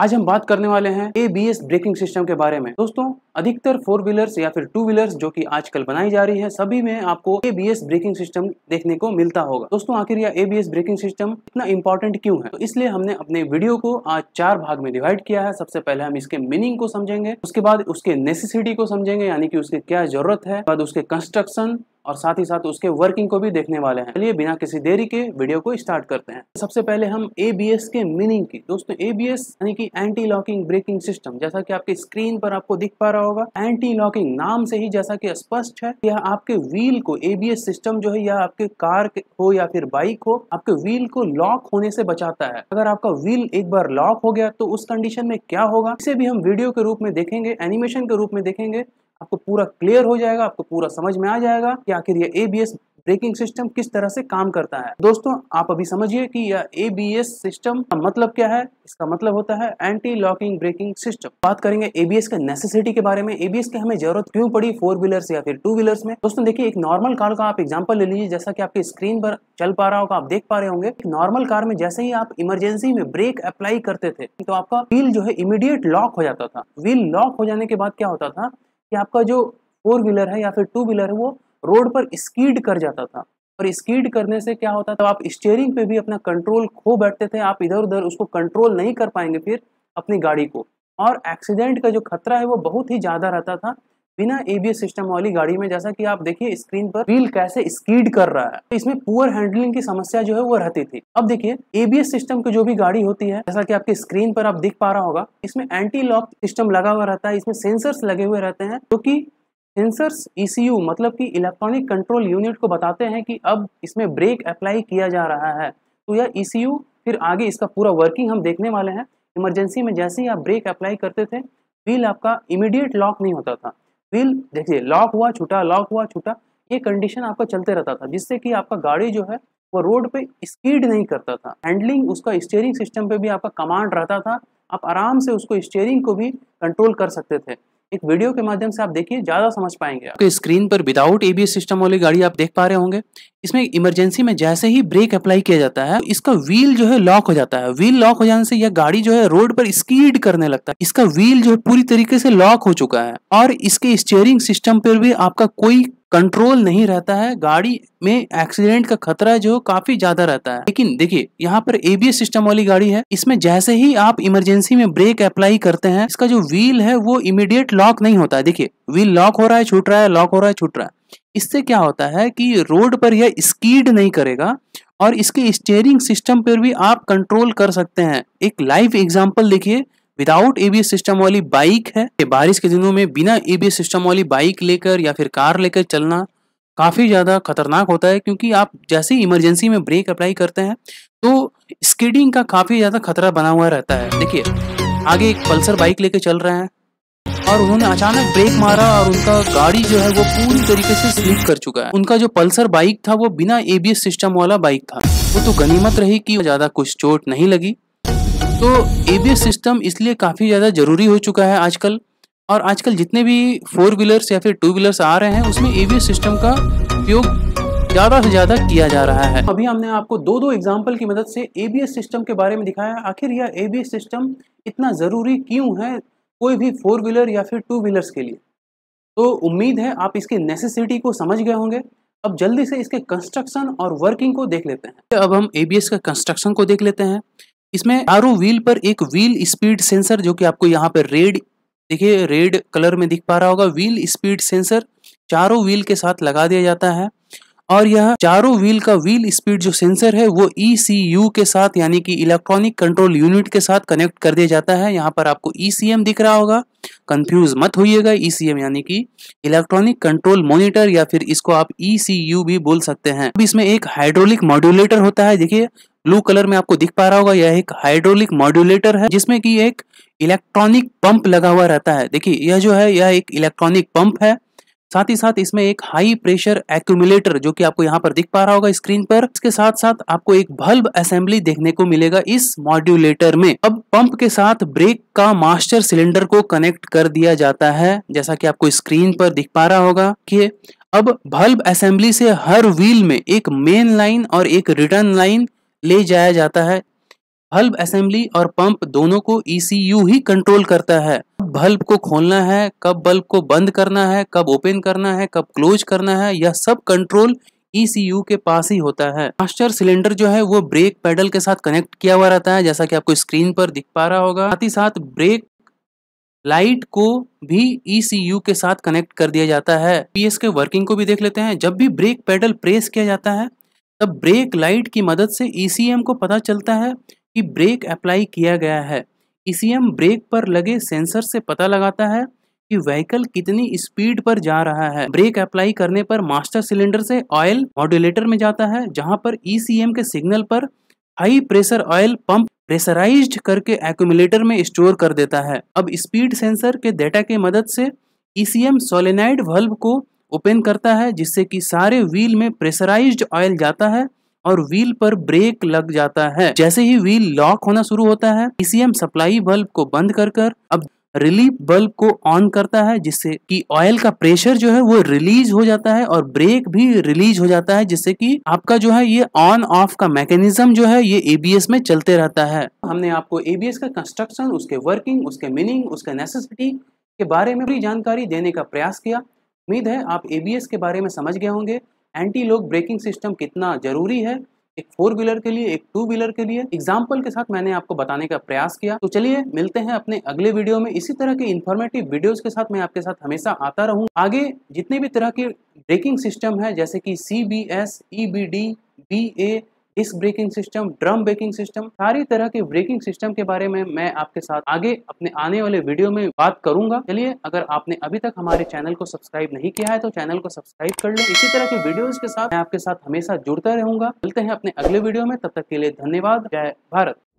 आज हम बात करने वाले हैं A B S braking system के बारे में दोस्तों अधिकतर फोर व्हीलर्स या फिर टू व्हीलर्स जो कि आजकल बनाई जा रही है सभी में आपको A B S braking system देखने को मिलता होगा दोस्तों आखिर यह A B S braking system इतना इंपॉर्टेंट क्यों है तो इसलिए हमने अपने वीडियो को आज चार भाग में डिवाइड किया है सबसे पहले हम इसके मीनिंग को समझेंगे उसके बाद उसके नेसेसिटी को समझेंगे यानी कि उसकी क्या जरूरत है बाद उसके कंस्ट्रक्शन और साथ ही साथ उसके वर्किंग को भी देखने वाले हैं चलिए बिना किसी देरी के वीडियो को स्टार्ट करते हैं सबसे पहले हम ए के मीनिंग की दोस्तों ए यानी कि एंटी लॉकिंग ब्रेकिंग सिस्टम जैसा कि आपकी स्क्रीन पर आपको दिख पा रहा होगा एंटी लॉकिंग नाम से ही जैसा कि स्पष्ट है यह आपके व्हील को एबीएस सिस्टम जो है यह आपके कार हो या फिर बाइक हो आपके व्हील को लॉक होने से बचाता है अगर आपका व्हील एक बार लॉक हो गया तो उस कंडीशन में क्या होगा इसे भी हम वीडियो के रूप में देखेंगे एनिमेशन के रूप में देखेंगे आपको पूरा क्लियर हो जाएगा आपको पूरा समझ में आ जाएगा कि आखिर यह एबीएस ब्रेकिंग सिस्टम किस तरह से काम करता है दोस्तों आप अभी समझिए कि यह एबीएस सिस्टम का मतलब क्या है इसका मतलब होता है एंटी लॉकिंग ब्रेकिंग सिस्टम बात करेंगे एबीएस के नेसेसिटी के बारे में एबीएस की हमें जरूरत क्यों पड़ी फोर व्हीलर या फिर टू व्हीलर में दोस्तों देखिए एक नॉर्मल कार का आप एग्जाम्पल ले लीजिए जैसा कि आपकी स्क्रीन पर चल पा रहा होगा आप देख पा रहे होंगे नॉर्मल कार में जैसे ही आप इमरजेंसी में ब्रेक अप्लाई करते थे तो आपका व्हील जो है इमीडिएट लॉक हो जाता था व्हील लॉक हो जाने के बाद क्या होता था कि आपका जो फोर व्हीलर है या फिर टू व्हीलर है वो रोड पर स्कीड कर जाता था और स्कीड करने से क्या होता था आप स्टेयरिंग पे भी अपना कंट्रोल खो बैठते थे आप इधर उधर उसको कंट्रोल नहीं कर पाएंगे फिर अपनी गाड़ी को और एक्सीडेंट का जो खतरा है वो बहुत ही ज़्यादा रहता था बिना एबीएस सिस्टम वाली गाड़ी में जैसा कि आप देखिए स्क्रीन पर व्हील कैसे स्कीड कर रहा है तो इसमें पुअर हैंडलिंग की समस्या जो है वो रहती थी अब देखिए एबीएस सिस्टम की जो भी गाड़ी होती है जैसा कि आपके स्क्रीन पर आप देख पा रहा होगा इसमें एंटी लॉक सिस्टम लगा हुआ रहता है इसमें सेंसर्स लगे हुए रहते हैं जो सेंसर्स ईसीयू e मतलब की इलेक्ट्रॉनिक कंट्रोल यूनिट को बताते हैं कि अब इसमें ब्रेक अप्लाई किया जा रहा है तो यह ईसीयू e फिर आगे इसका पूरा वर्किंग हम देखने वाले हैं इमरजेंसी में जैसे ही आप ब्रेक अप्लाई करते थे व्हील आपका इमीडिएट लॉक नहीं होता था व्हील देखिए लॉक हुआ छूटा लॉक हुआ छूटा ये कंडीशन आपका चलते रहता था जिससे कि आपका गाड़ी जो है वो रोड पे स्पीड नहीं करता था हैंडलिंग उसका स्टेयरिंग सिस्टम पे भी आपका कमांड रहता था आप आराम से उसको स्टेयरिंग को भी कंट्रोल कर सकते थे एक वीडियो के माध्यम से आप देखिए ज्यादा समझ पाएंगे आपके स्क्रीन पर विदाउट एबीएस सिस्टम वाली गाड़ी आप देख पा रहे होंगे इसमें इमरजेंसी में जैसे ही ब्रेक अप्लाई किया जाता है इसका व्हील जो है लॉक हो जाता है व्हील लॉक हो जाने से यह गाड़ी जो है रोड पर स्कीड करने लगता है इसका व्हील जो है पूरी तरीके से लॉक हो चुका है और इसके स्टेयरिंग सिस्टम पर भी आपका कोई कंट्रोल नहीं रहता है गाड़ी में एक्सीडेंट का खतरा जो काफी ज्यादा रहता है लेकिन देखिए यहाँ पर एबीएस सिस्टम वाली गाड़ी है इसमें जैसे ही आप इमरजेंसी में ब्रेक अप्लाई करते हैं इसका जो व्हील है वो इमीडिएट लॉक नहीं होता है देखिए व्हील लॉक हो रहा है छूट रहा है लॉक हो रहा है छूट रहा है इससे क्या होता है कि रोड पर यह स्कीड नहीं करेगा और इसके स्टेयरिंग सिस्टम पर भी आप कंट्रोल कर सकते हैं एक लाइव एग्जाम्पल देखिए विदाउट एबीएस सिस्टम वाली बाइक है बारिश के दिनों में बिना एबीएस सिस्टम वाली बाइक लेकर या फिर कार लेकर चलना काफ़ी ज़्यादा खतरनाक होता है क्योंकि आप जैसे ही इमरजेंसी में ब्रेक अप्लाई करते हैं तो स्कीडिंग का काफ़ी ज़्यादा खतरा बना हुआ रहता है देखिए आगे एक पल्सर बाइक लेकर चल रहे हैं और उन्होंने अचानक ब्रेक मारा और उनका गाड़ी जो है वो पूरी तरीके से स्लिप कर चुका है उनका जो पल्सर बाइक था वो बिना एबीएस सिस्टम वाला बाइक था वो तो गनीमत रही कि ज़्यादा कुछ चोट नहीं लगी तो ए सिस्टम इसलिए काफ़ी ज़्यादा ज़रूरी हो चुका है आजकल और आजकल जितने भी फोर व्हीलर्स या फिर टू व्हीलर्स आ रहे हैं उसमें ए सिस्टम का उपयोग ज़्यादा से ज़्यादा किया जा रहा है अभी हमने आपको दो दो एग्जाम्पल की मदद से ए सिस्टम के बारे में दिखाया आखिर यह ए सिस्टम इतना ज़रूरी क्यों है कोई भी फोर व्हीलर या फिर टू व्हीलर्स के लिए तो उम्मीद है आप इसकी नेसेसिटी को समझ गए होंगे अब जल्दी से इसके कंस्ट्रक्शन और वर्किंग को देख लेते हैं अब हम ए का कंस्ट्रक्शन को देख लेते हैं इसमें चारों व्हील पर एक व्हील स्पीड सेंसर जो कि आपको यहाँ पर रेड देखिए रेड कलर में दिख पा रहा होगा व्हील स्पीड सेंसर चारों व्हील के साथ लगा दिया जाता है और यह चारों व्हील का व्हील स्पीड जो सेंसर है वो ई e के साथ यानी कि इलेक्ट्रॉनिक कंट्रोल यूनिट के साथ कनेक्ट कर दिया जाता है यहाँ पर आपको ई e दिख रहा होगा कंफ्यूज मत होइएगा ई e यानी कि इलेक्ट्रॉनिक कंट्रोल मॉनिटर या फिर इसको आप ई भी बोल सकते हैं अब इसमें एक हाइड्रोलिक मॉड्यूलेटर होता है देखिए ब्लू कलर में आपको दिख पा रहा होगा यह एक हाइड्रोलिक मॉड्यूलेटर है जिसमें कि एक इलेक्ट्रॉनिक पंप लगा हुआ रहता है देखिए यह जो है यह एक इलेक्ट्रॉनिक पंप है साथ ही साथ इसमें एक हाई प्रेशर एक्यूमुलेटर जो कि आपको यहाँ पर दिख पा रहा होगा स्क्रीन पर इसके साथ साथ आपको एक बल्ब असेंबली देखने को मिलेगा इस मॉड्यूलेटर में अब पंप के साथ ब्रेक का मास्टर सिलेंडर को कनेक्ट कर दिया जाता है जैसा कि आपको स्क्रीन पर दिख पा रहा होगा कि अब बल्ब असेंबली से हर व्हील में एक मेन लाइन और एक रिटर्न लाइन ले जाया जाता है बल्ब असेंबली और पंप दोनों को ईसीयू e ही कंट्रोल करता है बल्ब को खोलना है कब बल्ब को बंद करना है कब ओपन करना है कब क्लोज करना है यह सब कंट्रोल ईसीयू e के पास ही होता है मास्टर सिलेंडर जो है वो ब्रेक पेडल के साथ कनेक्ट किया हुआ रहता है जैसा कि आपको स्क्रीन पर दिख पा रहा होगा साथ ही साथ ब्रेक लाइट को भी ईसीयू e के साथ कनेक्ट कर दिया जाता है पीएस के वर्किंग को भी देख लेते हैं जब भी ब्रेक पेडल प्रेस किया जाता है तब ब्रेक लाइट की मदद से ई e को पता चलता है कि ब्रेक अप्लाई किया गया है ई e ब्रेक पर लगे सेंसर से पता लगाता है कि व्हीकल कितनी स्पीड पर जा रहा है ब्रेक अप्लाई करने पर मास्टर सिलेंडर से ऑयल मॉड्यूलेटर में जाता है जहां पर ईसीएम e के सिग्नल पर high pressure oil pump pressurize करके एक्यूमुलेटर में स्टोर कर देता है अब स्पीड सेंसर के डेटा के मदद से ईसीएम सोलेनाइड वल्व को ओपन करता है जिससे कि सारे व्हील में प्रेशराइज्ड ऑयल जाता है और व्हील पर ब्रेक लग जाता है जैसे ही व्हील लॉक होना शुरू होता है पीसीएम सप्लाई बल्ब को बंद कर कर अब रिलीफ बल्ब को ऑन करता है जिससे कि ऑयल का प्रेशर जो है वो रिलीज हो जाता है और ब्रेक भी रिलीज हो जाता है जिससे कि आपका जो है ये ऑन ऑफ का मैकेनिज्म जो है ये एबीएस में चलते रहता है हमने आपको एबीएस का कंस्ट्रक्शन उसके वर्किंग उसके मीनिंग उसके नेसेसिटी के बारे में पूरी जानकारी देने का प्रयास किया उम्मीद है आप एबीएस के बारे में समझ गए होंगे एंटी लोक ब्रेकिंग सिस्टम कितना जरूरी है एक फोर व्हीलर के लिए एक टू व्हीलर के लिए एग्जाम्पल के साथ मैंने आपको बताने का प्रयास किया तो चलिए मिलते हैं अपने अगले वीडियो में इसी तरह के इन्फॉर्मेटिव वीडियोस के साथ मैं आपके साथ हमेशा आता रहूं आगे जितने भी तरह के ब्रेकिंग सिस्टम है जैसे कि C B S E B D B A disc braking system drum braking system सारी तरह के ब्रेकिंग सिस्टम के बारे में मैं आपके साथ आगे अपने आने वाले वीडियो में बात करूंगा चलिए अगर आपने अभी तक हमारे चैनल को सब्सक्राइब नहीं किया है तो चैनल को सब्सक्राइब कर लें इसी तरह के वीडियो के साथ मैं आपके साथ हमेशा जुड़ता रहूंगा मिलते हैं अपने अगले वीडियो में तब तक के लिए धन्यवाद जय भारत